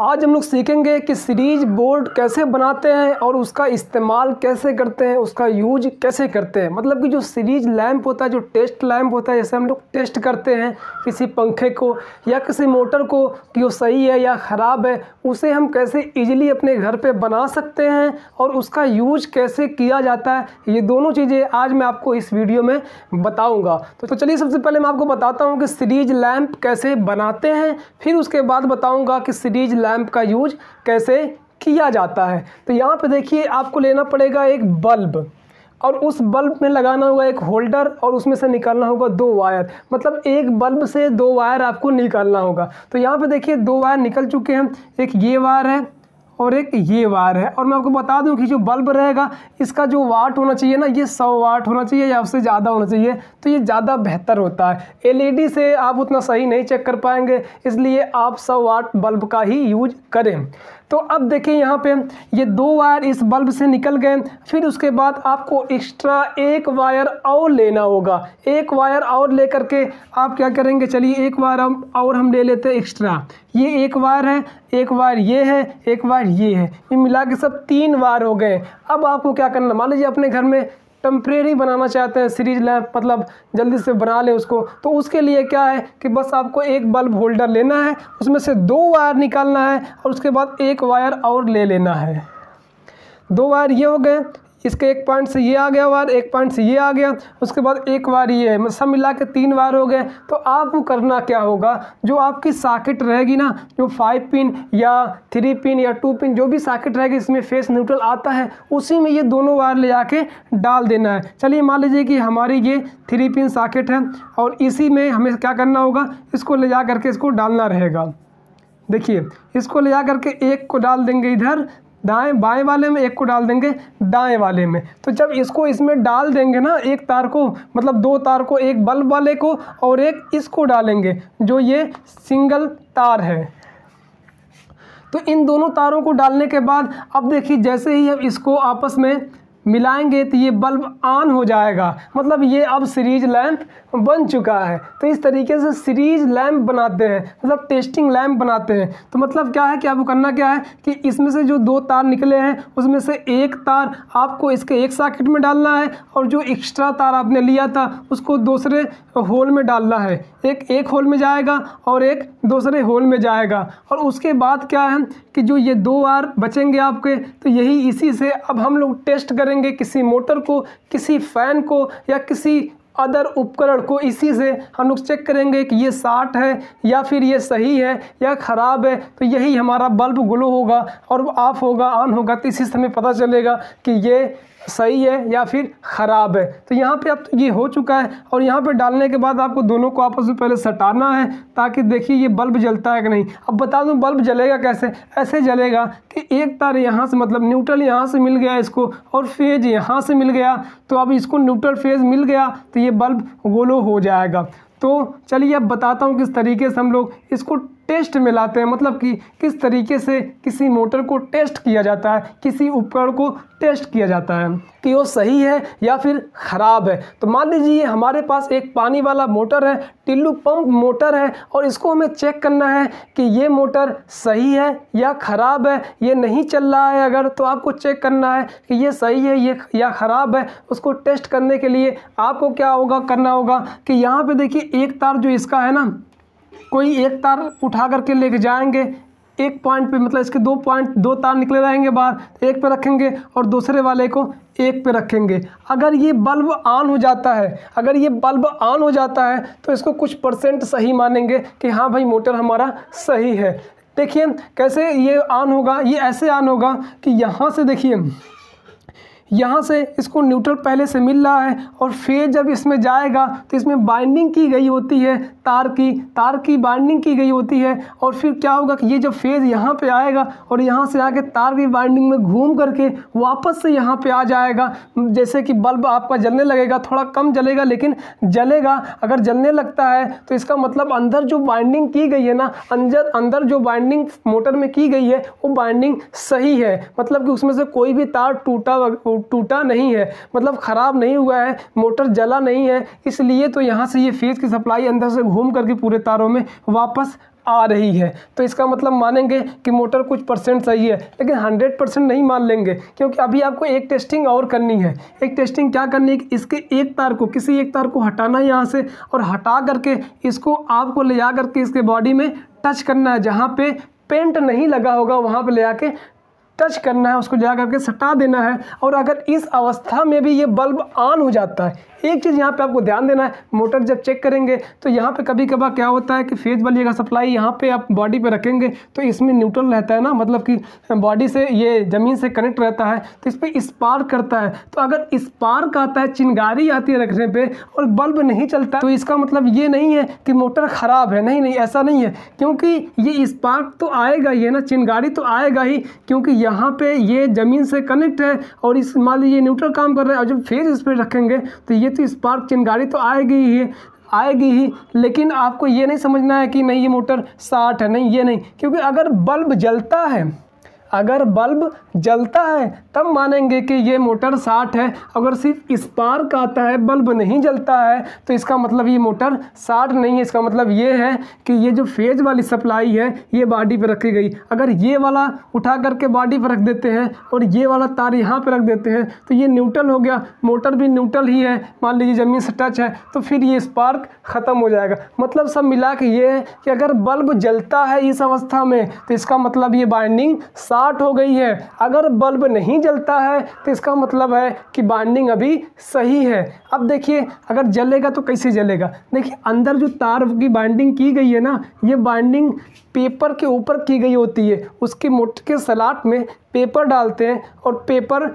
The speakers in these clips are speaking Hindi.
आज हम लोग सीखेंगे कि सीरीज बोर्ड कैसे बनाते हैं और उसका इस्तेमाल कैसे करते हैं उसका यूज कैसे करते हैं मतलब कि जो सीरीज लैम्प होता है जो टेस्ट लैम्प होता है जैसे हम लोग टेस्ट करते हैं किसी पंखे को या किसी मोटर को कि वो सही है या ख़राब है उसे हम कैसे इजीली अपने घर पे बना सकते हैं और उसका यूज कैसे किया जाता है ये दोनों चीज़ें आज मैं आपको इस वीडियो में बताऊँगा तो चलिए सबसे पहले मैं आपको बताता हूँ कि सीरीज लैम्प कैसे बनाते हैं फिर उसके बाद बताऊँगा कि सीरीज लैंप का यूज कैसे किया जाता है तो यहाँ पे देखिए आपको लेना पड़ेगा एक बल्ब और उस बल्ब में लगाना होगा एक होल्डर और उसमें से निकालना होगा दो वायर मतलब एक बल्ब से दो वायर आपको निकालना होगा तो यहाँ पे देखिए दो वायर निकल चुके हैं एक ये वायर है और एक ये वायर है और मैं आपको बता दूं कि जो बल्ब रहेगा इसका जो वाट होना चाहिए ना ये सौ वाट होना चाहिए या उससे ज़्यादा होना चाहिए तो ये ज़्यादा बेहतर होता है एलईडी से आप उतना सही नहीं चेक कर पाएंगे इसलिए आप सौ वाट बल्ब का ही यूज करें तो अब देखें यहाँ पे ये दो वायर इस बल्ब से निकल गए फिर उसके बाद आपको एक्स्ट्रा एक वायर और लेना होगा एक वायर और ले करके आप क्या करेंगे चलिए एक वायर और हम ले लेते हैं एक्स्ट्रा ये एक वार है एक वार ये है एक वार ये है ये मिला के सब तीन वार हो गए अब आपको क्या करना मान लीजिए अपने घर में टम्परेरी बनाना चाहते हैं सीरीज लैंप मतलब जल्दी से बना ले उसको तो उसके लिए क्या है कि बस आपको एक बल्ब होल्डर लेना है उसमें से दो वायर निकालना है और उसके बाद एक वायर और ले लेना है दो वायर ये हो गए इसके एक पॉइंट से ये आ गया वार एक पॉइंट से ये आ गया उसके बाद एक बार ये है मतलब सब मिला के तीन बार हो गए तो आपको करना क्या होगा जो आपकी साकेट रहेगी ना जो फाइव पिन या थ्री पिन या टू पिन जो भी साकेट रहेगी इसमें फेस न्यूट्रल आता है उसी में ये दोनों वार ले जाके डाल देना है चलिए मान लीजिए कि हमारी ये थ्री पिन साकेट है और इसी में हमें क्या करना होगा इसको ले जा करके इसको डालना रहेगा देखिए इसको ले जा करके एक को डाल देंगे इधर दाएं बाएं वाले में एक को डाल देंगे दाएं वाले में तो जब इसको इसमें डाल देंगे ना एक तार को मतलब दो तार को एक बल्ब वाले को और एक इसको डालेंगे जो ये सिंगल तार है तो इन दोनों तारों को डालने के बाद अब देखिए जैसे ही हम इसको आपस में मिलाएंगे तो ये बल्ब ऑन हो जाएगा मतलब ये अब सीरीज लैम्प बन चुका है तो इस तरीके से सीरीज लैम्प बनाते हैं मतलब टेस्टिंग लैम्प बनाते हैं तो मतलब क्या है कि आपको करना क्या है कि इसमें से जो दो तार निकले हैं उसमें से एक तार आपको इसके एक साकेट में डालना है और जो एक्स्ट्रा तार आपने लिया था उसको दूसरे होल में डालना है एक एक होल में जाएगा और एक दूसरे होल में जाएगा और उसके बाद क्या है कि जो ये दो आर बचेंगे आपके तो यही इसी से अब हम लोग टेस्ट करें करेंगे किसी मोटर को किसी फ़ैन को या किसी अदर उपकरण को इसी से हम लोग चेक करेंगे कि ये साठ है या फिर ये सही है या ख़राब है तो यही हमारा बल्ब ग्लो होगा और ऑफ होगा ऑन होगा तो इसी से हमें पता चलेगा कि ये सही है या फिर ख़राब है तो यहाँ पे अब तो ये हो चुका है और यहाँ पे डालने के बाद आपको दोनों को आपस में पहले सटाना है ताकि देखिए ये बल्ब जलता है कि नहीं अब बता दूँ बल्ब जलेगा कैसे ऐसे जलेगा कि एक तार यहाँ से मतलब न्यूट्रल यहाँ से मिल गया इसको और फेज यहाँ से मिल गया तो अब इसको न्यूट्रल फेज मिल गया तो ये बल्ब गोलो हो जाएगा तो चलिए अब बताता हूँ किस तरीके से हम लोग इसको टेस्ट में लाते हैं मतलब कि किस तरीके से किसी मोटर को टेस्ट किया जाता है किसी उपकरण को टेस्ट किया जाता है कि वो सही है या फिर ख़राब है तो मान लीजिए हमारे पास एक पानी वाला मोटर है टिल्लू पंप मोटर है और इसको हमें चेक करना है कि ये मोटर सही है या ख़राब है ये नहीं चल रहा है अगर तो आपको चेक करना है कि ये सही है ये या ख़राब है उसको टेस्ट करने के लिए आपको क्या होगा करना होगा कि यहाँ पे देखिए एक तार जो इसका है ना कोई एक तार उठा करके लेके जाएंगे एक पॉइंट पे मतलब इसके दो पॉइंट दो तार निकले रहेंगे बाहर तो एक पे रखेंगे और दूसरे वाले को एक पे रखेंगे अगर ये बल्ब ऑन हो जाता है अगर ये बल्ब ऑन हो जाता है तो इसको कुछ परसेंट सही मानेंगे कि हाँ भाई मोटर हमारा सही है देखिए कैसे ये ऑन होगा ये ऐसे ऑन होगा कि यहाँ से देखिए यहाँ से इसको न्यूट्रल पहले से मिल रहा है और फेज जब इसमें जाएगा तो इसमें बाइंडिंग की गई होती है तार की तार की बाइंडिंग की गई होती है और फिर क्या होगा कि ये जब फेज़ यहाँ पे आएगा और यहाँ से आके तार की बाइंडिंग में घूम करके वापस से यहाँ पे आ जाएगा जैसे कि बल्ब आपका जलने लगेगा थोड़ा कम जलेगा लेकिन जलेगा अगर जलने लगता है तो इसका मतलब अंदर जो बाइंडिंग की गई है ना अंदर अंदर जो बाइंडिंग मोटर में की गई है वो बाइंडिंग सही है मतलब कि उसमें से कोई भी तार टूटा टूटा नहीं है मतलब ख़राब नहीं हुआ है मोटर जला नहीं है इसलिए तो यहाँ से ये फेज़ की सप्लाई अंदर से घूम करके पूरे तारों में वापस आ रही है तो इसका मतलब मानेंगे कि मोटर कुछ परसेंट सही है लेकिन हंड्रेड परसेंट नहीं मान लेंगे क्योंकि अभी आपको एक टेस्टिंग और करनी है एक टेस्टिंग क्या करनी है इसके एक तार को किसी एक तार को हटाना है यहाँ से और हटा करके इसको आपको ले जा करके इसके बॉडी में टच करना है जहाँ पे पेंट नहीं लगा होगा वहाँ पे ले आके टच करना है उसको जा करके सटा देना है और अगर इस अवस्था में भी ये बल्ब ऑन हो जाता है एक चीज़ यहाँ पे आपको ध्यान देना है मोटर जब चेक करेंगे तो यहाँ पे कभी कभार क्या होता है कि फेज बल्ब का सप्लाई यहाँ पे आप बॉडी पे रखेंगे तो इसमें न्यूट्रल रहता है ना मतलब कि बॉडी से ये ज़मीन से कनेक्ट रहता है तो इस पर स्पार्क करता है तो अगर स्पार्क आता है चिंगारी आती है रखने पर और बल्ब नहीं चलता तो इसका मतलब ये नहीं है कि मोटर ख़राब है नहीं नहीं ऐसा नहीं है क्योंकि ये स्पार्क तो आएगा ही है ना चिंगारी तो आएगा ही क्योंकि यहाँ यहाँ पे ये ज़मीन से कनेक्ट है और इस मान लीजिए न्यूट्रल काम कर रहा है और जब फेज इस पर रखेंगे तो ये तो स्पार्क चिन्ह गाड़ी तो आएगी ही आएगी ही लेकिन आपको ये नहीं समझना है कि नहीं ये मोटर साठ है नहीं ये नहीं क्योंकि अगर बल्ब जलता है अगर बल्ब जलता है तब मानेंगे कि ये मोटर साठ है अगर सिर्फ स्पार्क आता है बल्ब नहीं जलता है तो इसका मतलब ये मोटर साठ नहीं है इसका मतलब ये है कि ये जो फेज वाली सप्लाई है ये बॉडी पर रखी गई अगर ये वाला उठा करके बॉडी पर रख देते हैं और ये वाला तार यहाँ पर रख देते हैं तो ये न्यूट्रल हो गया मोटर भी न्यूट्रल ही है मान लीजिए ज़मीन से टच है तो फिर ये स्पार्क ख़त्म हो जाएगा मतलब सब मिला के ये है कि अगर बल्ब जलता है इस अवस्था में तो इसका मतलब ये बाइंडिंग साठ स्टार्ट हो गई है अगर बल्ब नहीं जलता है तो इसका मतलब है कि बाइंडिंग अभी सही है अब देखिए अगर जलेगा तो कैसे जलेगा देखिए अंदर जो तार की बाइंडिंग की गई है ना ये बाइंडिंग पेपर के ऊपर की गई होती है उसके मोट के सलाट में पेपर डालते हैं और पेपर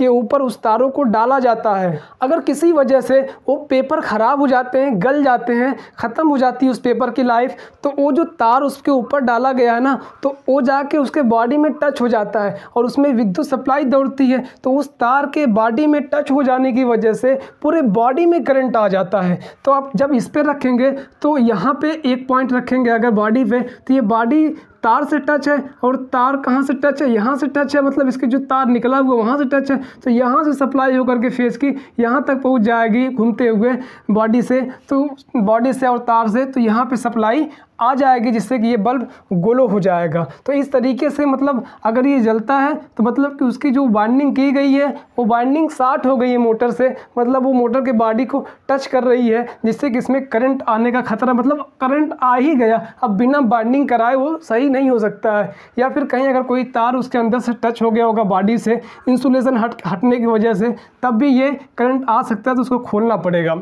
के ऊपर उस तारों को डाला जाता है अगर किसी वजह से वो पेपर ख़राब हो जाते हैं गल जाते हैं ख़त्म हो जाती है उस पेपर की लाइफ तो वो जो तार उसके ऊपर डाला गया है ना तो वो जाके उसके बॉडी में टच हो जाता है और उसमें विद्युत सप्लाई दौड़ती है तो उस तार के बॉडी में टच हो जाने की वजह से पूरे बॉडी में करंट आ जाता है तो आप जब इस पर रखेंगे तो यहाँ पर एक पॉइंट रखेंगे अगर बॉडी पर तो ये बॉडी तार से टच है और तार कहाँ से टच है यहाँ से टच है मतलब इसके जो तार निकला हुआ वहाँ से टच है तो यहाँ से सप्लाई होकर के फेस की यहाँ तक पहुँच जाएगी घूमते हुए बॉडी से तो बॉडी से और तार से तो यहाँ पर सप्लाई आ जाएगी जिससे कि ये बल्ब गोलो हो जाएगा तो इस तरीके से मतलब अगर ये जलता है तो मतलब कि उसकी जो वाइंडिंग की गई है वो वाइंडिंग साट हो गई है मोटर से मतलब वो मोटर के बॉडी को टच कर रही है जिससे कि इसमें करंट आने का खतरा मतलब करंट आ ही गया अब बिना बाइंडिंग कराए वो सही नहीं हो सकता है या फिर कहीं अगर कोई तार उसके अंदर से टच हो गया होगा बॉडी से इंसुलेशन हट हटने की वजह से तब भी ये करंट आ सकता है तो उसको खोलना पड़ेगा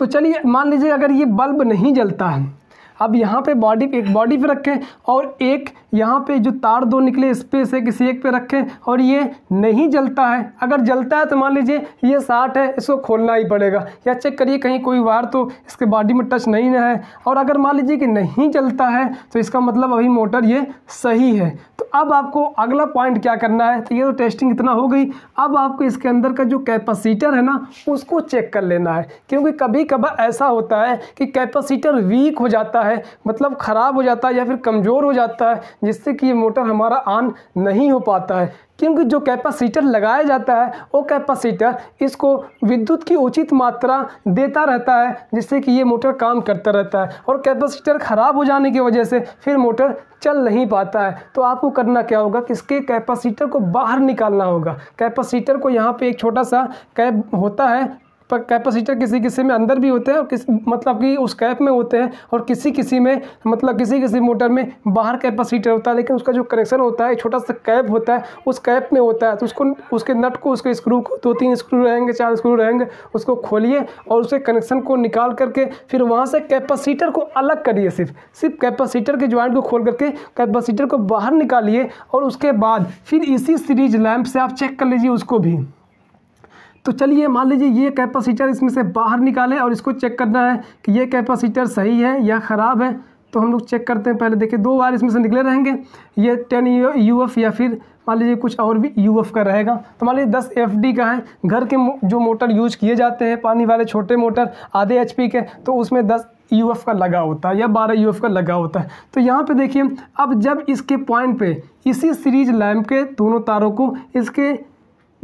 तो चलिए मान लीजिए अगर ये बल्ब नहीं जलता है अब यहाँ पे बॉडी एक बॉडी पे रखें और एक यहाँ पे जो तार दो निकले स्पेस है किसी एक पे रखें और ये नहीं जलता है अगर जलता है तो मान लीजिए ये साठ है इसको खोलना ही पड़ेगा या चेक करिए कहीं कोई वायर तो इसके बॉडी में टच नहीं ना है और अगर मान लीजिए कि नहीं जलता है तो इसका मतलब अभी मोटर ये सही है तो अब आपको अगला पॉइंट क्या करना है तो ये तो टेस्टिंग इतना हो गई अब आपको इसके अंदर का जो कैपेसिटर है ना उसको चेक कर लेना है क्योंकि कभी कभार ऐसा होता है कि कैपेसिटर वीक हो जाता है है मतलब ख़राब हो जाता है या फिर कमज़ोर हो जाता है जिससे कि ये मोटर हमारा ऑन नहीं हो पाता है क्योंकि जो कैपेसिटर लगाया जाता है वो कैपेसिटर इसको विद्युत की उचित मात्रा देता रहता है जिससे कि ये मोटर काम करता रहता है और कैपेसिटर ख़राब हो जाने की वजह से फिर मोटर चल नहीं पाता है तो आपको करना क्या होगा कि इसके कैपेसिटर को बाहर निकालना होगा कैपेसिटर को यहाँ पे एक छोटा सा कैप होता है पर कैपेसिटर किसी किसी में अंदर भी होते हैं और किस मतलब कि उस कैप में होते हैं और किसी किसी में मतलब किसी किसी मोटर में बाहर कैपेसिटर होता है लेकिन उसका जो कनेक्शन होता है छोटा सा कैप होता है उस कैप में होता है तो उसको उसके नट को उसके स्क्रू को दो तीन स्क्रू रहेंगे चार स्क्रू रहेंगे उसको खोलिए और उसके कनेक्शन को निकाल करके फिर वहाँ से कैपेसिटर को अलग करिए सिर्फ सिर्फ कैपेसिटर के ज्वाइंट को खोल करके कैपेसिटर को बाहर निकालिए और उसके बाद फिर इसी सीरीज लैम्प से आप चेक कर लीजिए उसको भी तो चलिए मान लीजिए ये कैपेसिटर इसमें से बाहर निकालें और इसको चेक करना है कि ये कैपेसिटर सही है या ख़राब है तो हम लोग चेक करते हैं पहले देखिए दो बार इसमें से निकले रहेंगे ये टेन यू एफ या फिर मान लीजिए कुछ और भी यू एफ का रहेगा तो मान लीजिए दस एफ डी का है घर के जो मोटर यूज किए जाते हैं पानी वाले छोटे मोटर आधे एच पी के तो उसमें दस यू एफ का लगा होता है या बारह यू एफ का लगा होता है तो यहाँ पर देखिए अब जब इसके पॉइंट पर इसी सीरीज लैम्प के दोनों तारों को इसके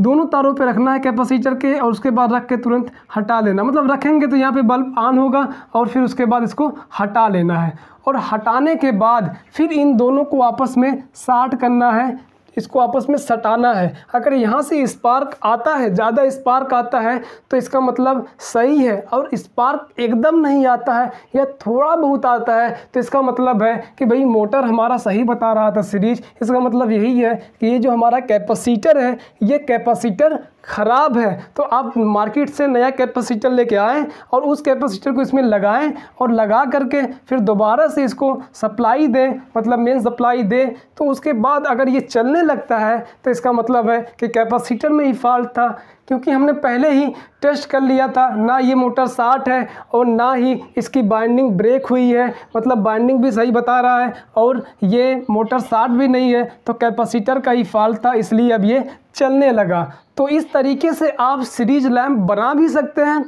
दोनों तारों पे रखना है कैपेसिटर के और उसके बाद रख के तुरंत हटा लेना मतलब रखेंगे तो यहाँ पे बल्ब ऑन होगा और फिर उसके बाद इसको हटा लेना है और हटाने के बाद फिर इन दोनों को आपस में साट करना है इसको आपस में सटाना है अगर यहाँ से स्पार्क आता है ज़्यादा स्पार्क आता है तो इसका मतलब सही है और स्पार्क एकदम नहीं आता है या थोड़ा बहुत आता है तो इसका मतलब है कि भाई मोटर हमारा सही बता रहा था सीरीज इसका मतलब यही है कि ये जो हमारा कैपेसिटर है ये कैपेसिटर ख़राब है तो आप मार्केट से नया कैपेसिटर लेके आएँ और उस कैपेसिटर को इसमें लगाएं और लगा करके फिर दोबारा से इसको सप्लाई दें मतलब मेन सप्लाई दें तो उसके बाद अगर ये चलने लगता है तो इसका मतलब है कि कैपेसिटर में ही फॉल्ट था क्योंकि हमने पहले ही टेस्ट कर लिया था ना ये मोटर साठ है और ना ही इसकी बाइंडिंग ब्रेक हुई है मतलब बाइंडिंग भी सही बता रहा है और ये मोटर साठ भी नहीं है तो कैपेसिटर का ही फॉल्ट था इसलिए अब ये चलने लगा तो इस तरीके से आप सीरीज लैम्प बना भी सकते हैं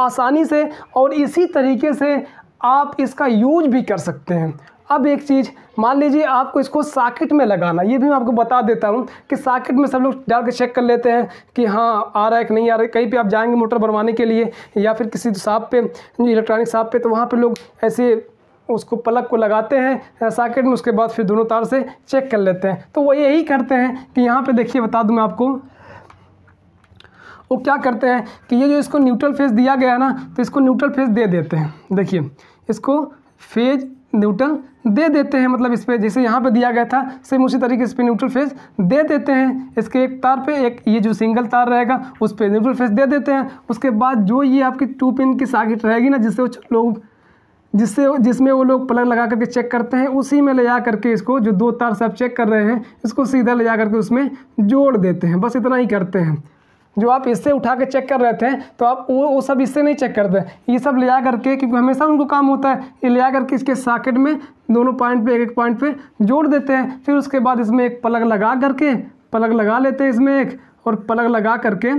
आसानी से और इसी तरीके से आप इसका यूज भी कर सकते हैं अब एक चीज़ मान लीजिए आपको इसको साकेट में लगाना ये भी मैं आपको बता देता हूँ कि साकेट में सब लोग डाल के चेक कर लेते हैं कि हाँ आ रहा है कि नहीं आ रहा है कहीं पे आप जाएंगे मोटर बनवाने के लिए या फिर किसी शॉप पे इलेक्ट्रॉनिक शॉप पे तो वहाँ पे लोग ऐसे उसको प्लग को लगाते हैं साकेट में उसके बाद फिर दोनों तार से चेक कर लेते हैं तो वो यही करते हैं कि यहाँ पर देखिए बता दूँ मैं आपको वो क्या करते हैं कि ये जो इसको न्यूट्रल फेज दिया गया है ना तो इसको न्यूट्रल फेज दे देते हैं देखिए इसको फेज न्यूटन दे देते हैं मतलब इस पर जैसे यहाँ पे दिया गया था सेम उसी तरीके इस पर न्यूट्रल फेस दे देते हैं इसके एक तार पे एक ये जो सिंगल तार रहेगा उस पर न्यूट्रल फेस दे देते हैं उसके बाद जो ये आपकी टू पिन की साकिट रहेगी ना जिससे लोग जिससे जिसमें वो लोग प्लग लगा करके चेक करते हैं उसी में ले जा करके इसको जो दो तार से आप चेक कर रहे हैं इसको सीधा ले जा करके उसमें जोड़ देते हैं बस इतना ही करते हैं जो आप इससे उठा के चेक कर रहे थे तो आप वो वो सब इससे नहीं चेक करते ये सब ले जा करके क्योंकि हमेशा उनको काम होता है ये ले जा करके इसके साकेट में दोनों पॉइंट पे एक एक पॉइंट पे जोड़ देते हैं फिर उसके बाद इसमें एक प्लग लगा करके प्लग लगा लेते हैं इसमें एक और प्लग लगा करके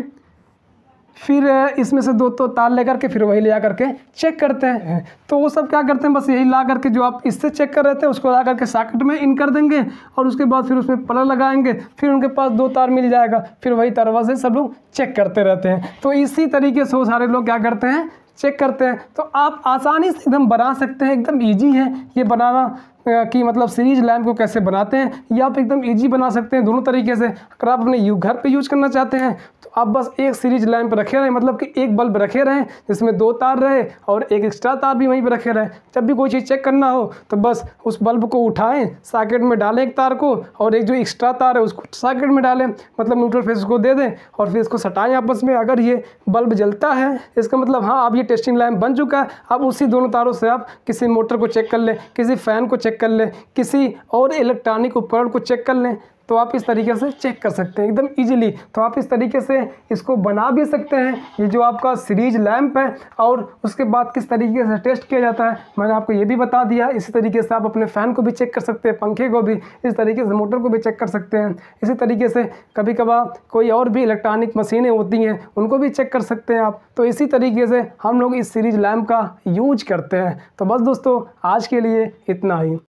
फिर इसमें से दो तो तार लेकर के फिर वही ले जा करके चेक करते हैं तो वो सब क्या करते हैं बस यही ला करके जो आप इससे चेक कर रहे थे उसको ला करके साकेट में इन कर देंगे और उसके बाद फिर उसमें पलर लगाएंगे फिर उनके पास दो तार मिल जाएगा फिर वही तरवा से सब लोग चेक करते रहते हैं तो इसी तरीके से वो सारे लोग क्या करते हैं चेक करते हैं तो आप आसानी से एकदम बना सकते हैं एकदम ईजी है ये बनाना कि मतलब सीरीज लैम्प को कैसे बनाते हैं या आप एकदम ईजी बना सकते हैं दोनों तरीके से अगर आप अपने यू घर पर यूज करना चाहते हैं तो आप बस एक सीरीज लैम्प रखे रहें मतलब कि एक बल्ब रखे रहें जिसमें दो तार रहे और एक एक्स्ट्रा तार भी वहीं पर रखे रहें जब भी कोई चीज़ चेक करना हो तो बस उस बल्ब को उठाएँ साकेट में डालें एक तार को और एक जो एक्स्ट्रा तार है उसको साकेट में डालें मतलब न्यूट्रल फेस को दे दें और फिर इसको सटाएँ आपस में अगर ये बल्ब जलता है इसका मतलब हाँ अब ये टेस्टिंग लैम्प बन चुका है अब उसी दोनों तारों से आप किसी मोटर को चेक कर लें किसी फ़ैन को चेक चेक कर लें किसी और इलेक्ट्रॉनिक उपकरण को चेक कर लें तो आप इस तरीके से चेक कर सकते हैं एकदम ईजिली तो आप इस तरीके से इसको बना भी सकते हैं ये जो आपका सीरीज लैम्प है और उसके बाद किस तरीके से टेस्ट किया जाता है मैंने आपको ये भी बता दिया इसी तरीके से आप अपने फ़ैन को भी चेक कर सकते हैं पंखे को भी इस तरीके से मोटर को भी चेक कर सकते हैं इसी तरीके से कभी कभार कोई और भी इलेक्ट्रॉनिक मशीनें होती हैं उनको भी चेक कर सकते हैं आप तो इसी तरीके से हम लोग इस सीरीज लैम्प का यूज करते हैं तो बस दोस्तों आज के लिए इतना ही